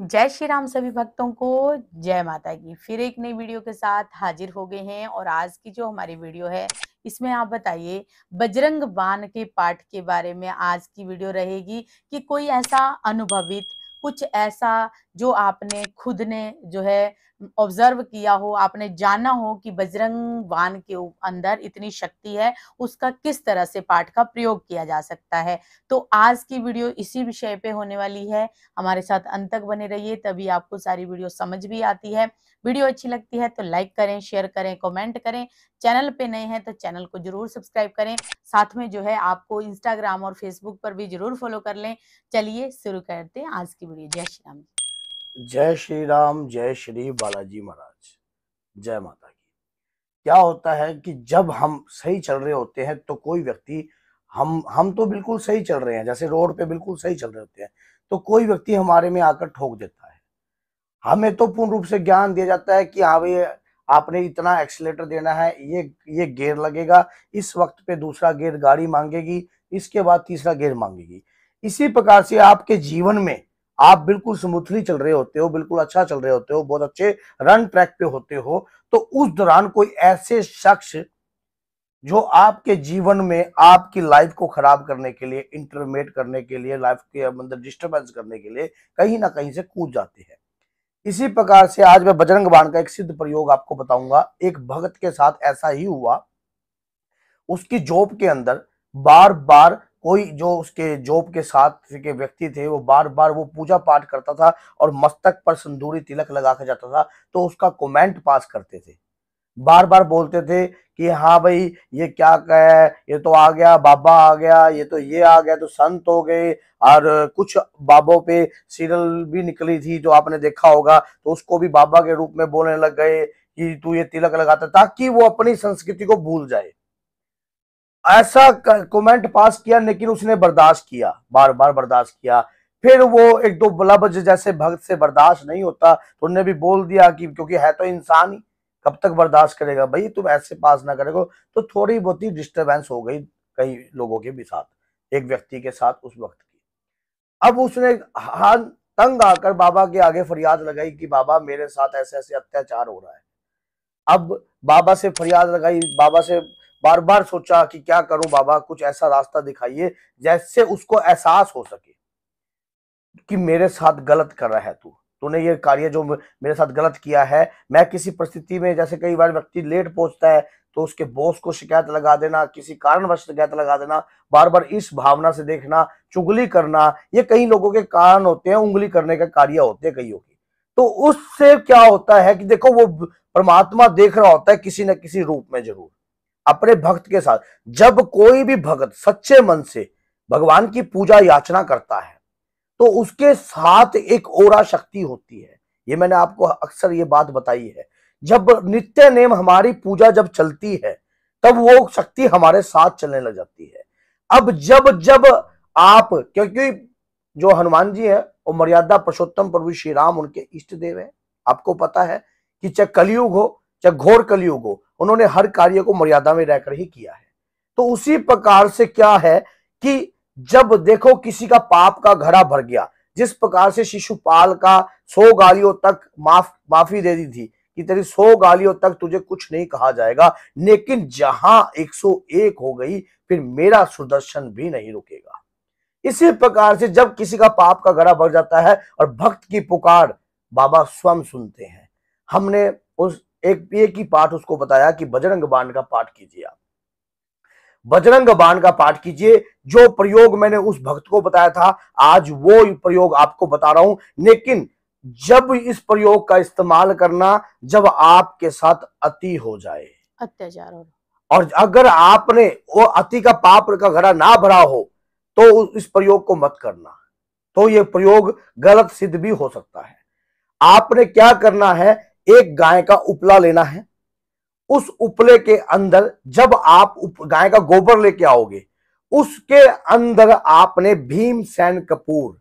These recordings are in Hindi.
जय श्री राम सभी भक्तों को जय माता की फिर एक नई वीडियो के साथ हाजिर हो गए हैं और आज की जो हमारी वीडियो है इसमें आप बताइए बजरंग बाण के पाठ के बारे में आज की वीडियो रहेगी कि कोई ऐसा अनुभवित कुछ ऐसा जो आपने खुद ने जो है ऑब्जर्व किया हो आपने जाना हो कि बजरंग वान के अंदर इतनी शक्ति है उसका किस तरह से पाठ का प्रयोग किया जा सकता है तो आज की वीडियो इसी विषय पे होने वाली है हमारे साथ अंत तक बने रहिए तभी आपको सारी वीडियो समझ भी आती है वीडियो अच्छी लगती है तो लाइक करें शेयर करें कमेंट करें चैनल पे नए हैं तो चैनल को जरूर सब्सक्राइब करें साथ में जो है आपको इंस्टाग्राम और फेसबुक पर भी जरूर फॉलो कर लें चलिए शुरू करते हैं आज की वीडियो जय श्री राम जी जय श्री राम जय श्री बालाजी महाराज जय माता की क्या होता है कि जब हम सही चल रहे होते हैं तो कोई व्यक्ति हम हम तो बिल्कुल सही चल रहे हैं जैसे रोड पे बिल्कुल सही चल रहे होते हैं तो कोई व्यक्ति हमारे में आकर ठोक देता है हमें तो पूर्ण रूप से ज्ञान दिया जाता है कि हाँ भाई आपने इतना एक्सीटर देना है ये ये गेयर लगेगा इस वक्त पे दूसरा गेयर गाड़ी मांगेगी इसके बाद तीसरा गेयर मांगेगी इसी प्रकार से आपके जीवन में आप बिल्कुल स्मूथली चल रहे होते हो बिल्कुल अच्छा चल रहे होते हो बहुत अच्छे रन ट्रैक पे होते हो तो उस दौरान कोई ऐसे शख्स जो आपके जीवन में आपकी लाइफ को खराब करने के लिए इंटरमेट करने के लिए लाइफ के अंदर डिस्टर्बेंस करने के लिए कहीं ना कहीं से कूद जाते हैं इसी प्रकार से आज मैं बजरंग बाण का एक सिद्ध प्रयोग आपको बताऊंगा एक भगत के साथ ऐसा ही हुआ उसकी जॉब के अंदर बार बार कोई जो उसके जॉब के साथ के व्यक्ति थे वो बार बार वो पूजा पाठ करता था और मस्तक पर संदूरी तिलक लगा के जाता था तो उसका कमेंट पास करते थे बार बार बोलते थे कि हाँ भाई ये क्या कहे ये तो आ गया बाबा आ गया ये तो ये आ गया तो संत हो गए और कुछ बाबों पे सीरियल भी निकली थी जो आपने देखा होगा तो उसको भी बाबा के रूप में बोलने लग गए कि तू ये तिलक लगाता ताकि वो अपनी संस्कृति को भूल जाए ऐसा कमेंट पास किया लेकिन उसने बर्दाश्त किया बार बार बर्दाश्त किया फिर वो एक दो बल्ब जैसे भक्त से बर्दाश्त नहीं होता तो उनने भी बोल दिया कि क्योंकि है तो इंसान ही कब तक बर्दाश्त करेगा भाई तुम ऐसे पास ना करेगा तो थोड़ी बहुत ही डिस्टर्बेंस हो गई कई लोगों के भी साथ एक व्यक्ति के साथ उस वक्त की अब उसने हाथ तंग आकर बाबा के आगे फरियाद लगाई कि बाबा मेरे साथ ऐसे ऐसे अत्याचार हो रहा है अब बाबा से फरियाद लगाई बाबा से बार बार सोचा कि क्या करूं बाबा कुछ ऐसा रास्ता दिखाइए जैसे उसको एहसास हो सके कि मेरे साथ गलत कर रहा है तू तूने ये कार्य जो मेरे साथ गलत किया है मैं किसी परिस्थिति में जैसे कई बार व्यक्ति लेट पहुंचता है तो उसके बॉस को शिकायत लगा देना किसी कारणवश शिकायत लगा देना बार बार इस भावना से देखना चुगली करना ये कई लोगों के कारण होते हैं उंगली करने का कार्य होते हैं कईयों के तो उससे क्या होता है कि देखो वो परमात्मा देख रहा होता है किसी न किसी रूप में जरूर अपने भक्त के साथ जब कोई भी भक्त सच्चे मन से भगवान की पूजा याचना करता है तो उसके साथ एक ओरा शक्ति होती है ये मैंने आपको अक्सर ये बात बताई है जब नित्य नेम हमारी पूजा जब चलती है तब वो शक्ति हमारे साथ चलने लग जाती है अब जब जब आप क्योंकि जो हनुमान जी है वो मर्यादा पुरुषोत्तम प्रभु श्री राम उनके इष्ट देव है आपको पता है कि चाहे कलयुग हो चाहे घोर कलयुग हो उन्होंने हर कार्य को मर्यादा में रहकर ही किया है तो उसी प्रकार से क्या है कि जब देखो किसी का पाप का घड़ा भर गया जिस प्रकार से शिशुपाल का सौ गालियों तक माफ माफी दे दी थी कि तेरी सौ गालियों तक तुझे कुछ नहीं कहा जाएगा लेकिन जहां 101 हो गई फिर मेरा सुदर्शन भी नहीं रुकेगा इसी प्रकार से जब किसी का पाप का घड़ा भर जाता है और भक्त की पुकार बाबा स्वयं सुनते हैं हमने उस एक एक ही पाठ उसको बताया कि बजरंग बाण का पाठ कीजिए आप बजरंग बाण का पाठ कीजिए जो प्रयोग मैंने उस भक्त को बताया था आज वो प्रयोग आपको बता रहा हूं लेकिन जब इस प्रयोग का इस्तेमाल करना जब आपके साथ अति हो जाए अत्याचार हो और अगर आपने वो अति का पाप का घड़ा ना भरा हो तो इस प्रयोग को मत करना तो ये प्रयोग गलत सिद्ध भी हो सकता है आपने क्या करना है एक गाय का उपला लेना है उस उपले के अंदर जब आप गाय का गोबर लेके आओगे उसके अंदर आपने भीमसेन कपूर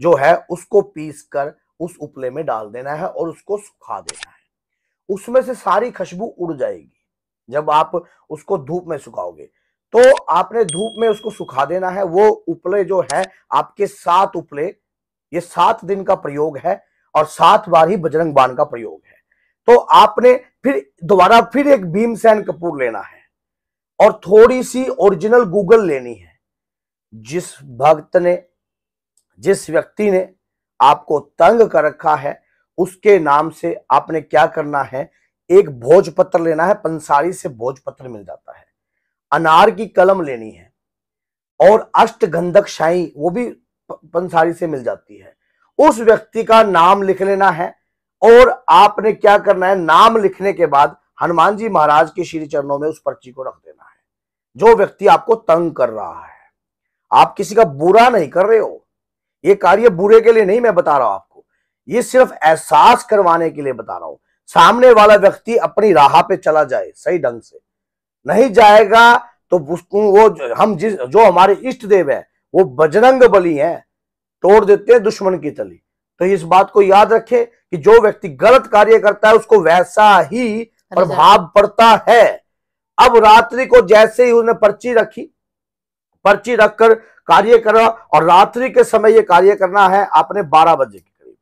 जो है उसको पीस कर उस उपले में डाल देना है और उसको सुखा देना है उसमें से सारी खुशबू उड़ जाएगी जब आप उसको धूप में सुखाओगे तो आपने धूप में उसको सुखा देना है वो उपले जो है आपके सात उपले ये सात दिन का प्रयोग है और सात बार ही बजरंग बाण का प्रयोग है तो आपने फिर दोबारा फिर एक भीमसेन कपूर लेना है और थोड़ी सी ओरिजिनल गूगल लेनी है जिस भक्त ने जिस व्यक्ति ने आपको तंग कर रखा है उसके नाम से आपने क्या करना है एक भोजपत्र लेना है पंसारी से भोजपत्र मिल जाता है अनार की कलम लेनी है और अष्टगंधक शाही वो भी पंसारी से मिल जाती है उस व्यक्ति का नाम लिख लेना है और आपने क्या करना है नाम लिखने के बाद हनुमान जी महाराज के श्री चरणों में उस पर्ची को रख देना है जो व्यक्ति आपको तंग कर रहा है आप किसी का बुरा नहीं कर रहे हो ये कार्य बुरे के लिए नहीं मैं बता रहा हूं आपको ये सिर्फ एहसास करवाने के लिए बता रहा हूं सामने वाला व्यक्ति अपनी राह पे चला जाए सही ढंग से नहीं जाएगा तो वो हम जिस जो हमारे इष्ट देव है वो बजरंग बली है तोड़ देते हैं दुश्मन की तली तो इस बात को याद रखें कि जो व्यक्ति गलत कार्य करता है उसको वैसा ही प्रभाव पड़ता है अब रात्रि को जैसे ही उसने पर्ची रखी पर्ची रखकर कार्य करा और रात्रि के समय ये कार्य करना है आपने 12 बजे के करीब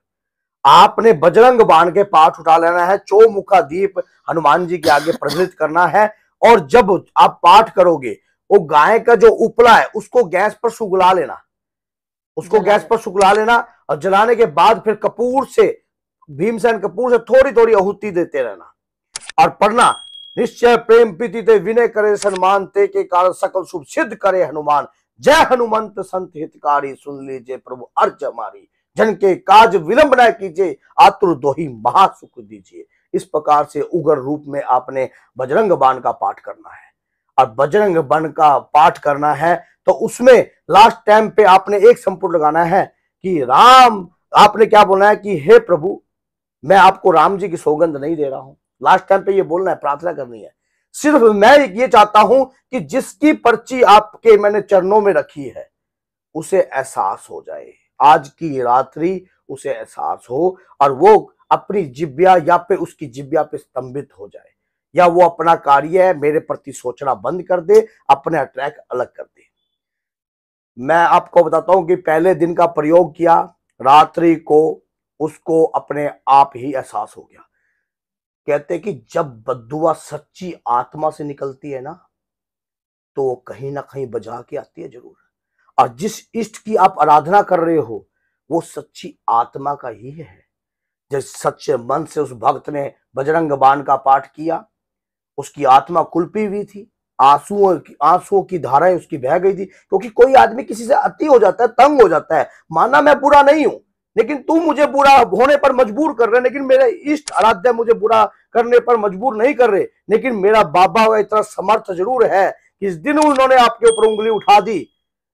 आपने बजरंग बाण के पाठ उठा लेना है चौमुखा दीप हनुमान जी के आगे प्रज्वलित करना है और जब आप पाठ करोगे वो गाय का जो उपला है उसको गैस पर सुगला लेना उसको गैस पर सुखला लेना और जलाने के बाद फिर कपूर से भीमसेन कपूर से थोड़ी थोड़ी आहुति देते रहना और पढ़ना निश्चय प्रेम प्रीति ते विनय करे सन्मान ते के कारण सकल शुभ सिद्ध करे हनुमान जय हनुमंत संत हितकारी सुन लीजिए प्रभु अर्ज हमारी जन के काज विलंब न कीजिए आतुर दोही महासुख दीजिए इस प्रकार से उग्र रूप में आपने बजरंग बाण का पाठ करना है और बजरंग बाण का पाठ करना है तो उसमें लास्ट टाइम पे आपने एक संपुट लगाना है कि राम आपने क्या बोलना है कि हे प्रभु मैं आपको राम जी की सौगंध नहीं दे रहा हूं लास्ट टाइम पे ये बोलना है प्रार्थना करनी है सिर्फ मैं ये चाहता हूं कि जिसकी पर्ची आपके मैंने चरणों में रखी है उसे एहसास हो जाए आज की रात्रि उसे एहसास हो और वो अपनी जिब्या या पे उसकी जिब्या पे स्तंभित हो जाए या वो अपना कार्य है मेरे प्रति सोचना बंद कर दे अपने अट्रैक अलग कर दे मैं आपको बताता हूं कि पहले दिन का प्रयोग किया रात्रि को उसको अपने आप ही एहसास हो गया कहते कि जब बदुआ सच्ची आत्मा से निकलती है ना तो कहीं ना कहीं बजा के आती है जरूर और जिस इष्ट की आप आराधना कर रहे हो वो सच्ची आत्मा का ही है जिस सच्चे मन से उस भक्त ने बजरंग बाण का पाठ किया उसकी आत्मा कुलपी हुई थी आंसुओं आंसुओं की धाराएं उसकी बह गई थी क्योंकि कोई आदमी किसी से अति हो जाता है तंग हो जाता है माना मैं बुरा नहीं हूं लेकिन तू मुझे बुरा होने पर मजबूर कर रहे लेकिन मेरे इष्ट आराध्य मुझे बुरा करने पर मजबूर नहीं कर रहे लेकिन मेरा बाबा वह इतना समर्थ जरूर है कि इस दिन उन्होंने आपके ऊपर उंगली उठा दी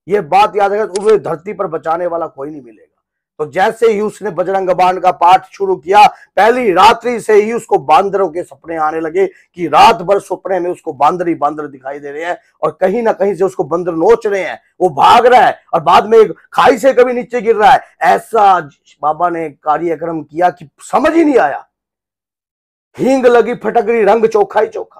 ये बात याद रखें तो धरती पर बचाने वाला कोई नहीं मिलेगा तो जैसे ही उसने बजरंग बाण का पाठ शुरू किया पहली रात्रि से ही उसको बांदरों के सपने आने लगे कि रात भर सपने में उसको बांदर ही बांदर दिखाई दे रहे हैं और कहीं ना कहीं से उसको बंदर नोच रहे हैं वो भाग रहा है और बाद में खाई से कभी नीचे गिर रहा है ऐसा बाबा ने कार्यक्रम किया कि समझ ही नहीं आया हींग लगी फटकरी रंग चोखा ही चोखा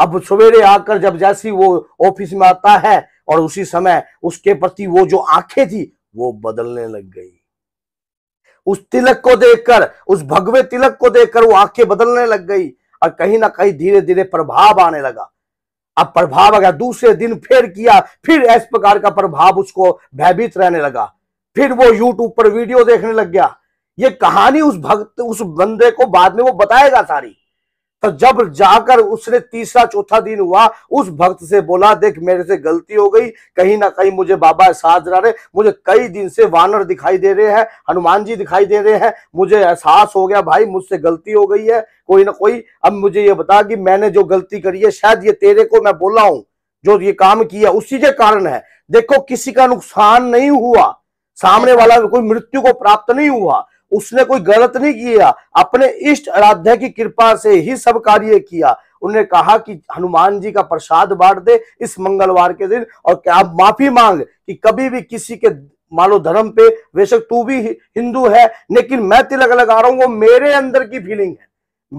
अब सवेरे आकर जब जैसी वो ऑफिस में आता है और उसी समय उसके प्रति वो जो आंखें थी वो बदलने लग गई उस तिलक को देखकर उस भगवे तिलक को देखकर वो आंखें बदलने लग गई और कहीं ना कहीं धीरे धीरे प्रभाव आने लगा अब प्रभाव आ गया दूसरे दिन फिर किया फिर इस प्रकार का प्रभाव उसको भयभीत रहने लगा फिर वो यूट्यूब पर वीडियो देखने लग गया ये कहानी उस भक्त उस बंदे को बाद में वो बताएगा सारी तो जब जाकर उसने तीसरा चौथा दिन हुआ उस भक्त से बोला देख मेरे से गलती हो गई कहीं ना कहीं मुझे बाबा दिला रहे मुझे कई दिन से वानर दिखाई दे रहे हैं हनुमान जी दिखाई दे रहे हैं मुझे एहसास हो गया भाई मुझसे गलती हो गई है कोई ना कोई अब मुझे ये बता कि मैंने जो गलती करी है शायद ये तेरे को मैं बोला हूं जो ये काम किया उसी के कारण है देखो किसी का नुकसान नहीं हुआ सामने वाला कोई मृत्यु को प्राप्त नहीं हुआ उसने कोई गलत नहीं किया अपने इष्ट आराध्य की कृपा से ही सब कार्य किया उन्हें कहा कि हनुमान जी का प्रसाद बांट दे इस मंगलवार के दिन और क्या आप माफी मांग कि कभी भी किसी के मानो धर्म पे बेशक तू भी हिंदू है लेकिन मैं तिलक लगा रहा हूं वो मेरे अंदर की फीलिंग है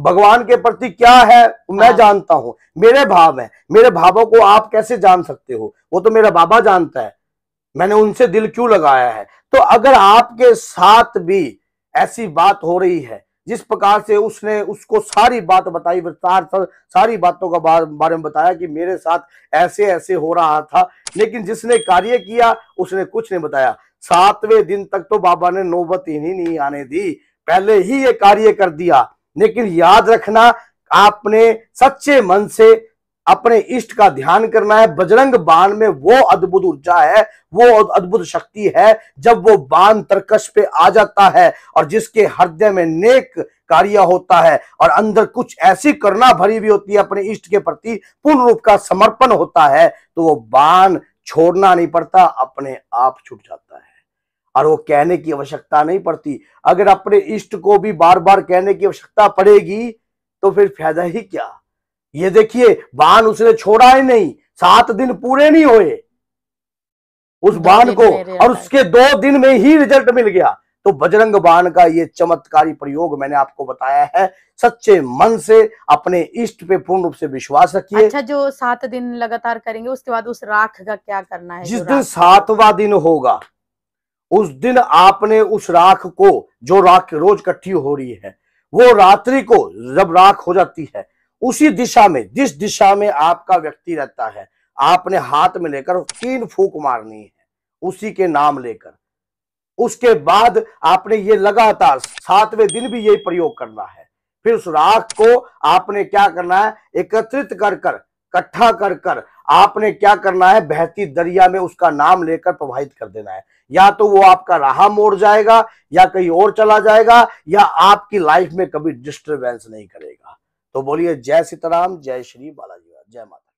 भगवान के प्रति क्या है मैं हाँ। जानता हूं मेरे भाव है मेरे भावों को आप कैसे जान सकते हो वो तो मेरा बाबा जानता है मैंने उनसे दिल क्यों लगाया है तो अगर आपके साथ भी ऐसी बात हो रही है जिस प्रकार से उसने उसको सारी बात बताई विस्तार सारी बातों का बारे में बताया कि मेरे साथ ऐसे ऐसे हो रहा था लेकिन जिसने कार्य किया उसने कुछ नहीं बताया सातवें दिन तक तो बाबा ने नौबत ही नहीं आने दी पहले ही ये कार्य कर दिया लेकिन याद रखना आपने सच्चे मन से अपने इष्ट का ध्यान करना है बजरंग बाण में वो अद्भुत ऊर्जा है वो अद्भुत शक्ति है जब वो बाण तरकश पे आ जाता है और जिसके हृदय में नेक कार्य होता है और अंदर कुछ ऐसी करना भरी भी होती है अपने इष्ट के प्रति पूर्ण रूप का समर्पण होता है तो वो बाण छोड़ना नहीं पड़ता अपने आप छूट जाता है और वो कहने की आवश्यकता नहीं पड़ती अगर अपने इष्ट को भी बार बार कहने की आवश्यकता पड़ेगी तो फिर फायदा ही क्या ये देखिए बाण उसने छोड़ा ही नहीं सात दिन पूरे नहीं हुए उस बाण को और उसके दो दिन में ही रिजल्ट मिल गया तो बजरंग बाण का ये चमत्कारी प्रयोग मैंने आपको बताया है सच्चे मन से अपने इष्ट पे पूर्ण रूप से विश्वास रखिए अच्छा जो सात दिन लगातार करेंगे उसके बाद उस राख का क्या करना है जिस दिन सातवा दिन होगा उस दिन आपने उस राख को जो राख रोज इकट्ठी हो रही है वो रात्रि को जब राख हो जाती है उसी दिशा में जिस दिशा में आपका व्यक्ति रहता है आपने हाथ में लेकर तीन फूक मारनी है उसी के नाम लेकर उसके बाद आपने ये लगातार सातवें दिन भी यही प्रयोग करना है फिर उस राख को आपने क्या करना है एकत्रित कर कर इकट्ठा कर कर आपने क्या करना है बहती दरिया में उसका नाम लेकर प्रवाहित कर देना है या तो वो आपका राह मोड़ जाएगा या कहीं और चला जाएगा या आपकी लाइफ में कभी डिस्टर्बेंस नहीं करेगा तो बोलिए जय सीताराम जय श्री बालाजी जय माता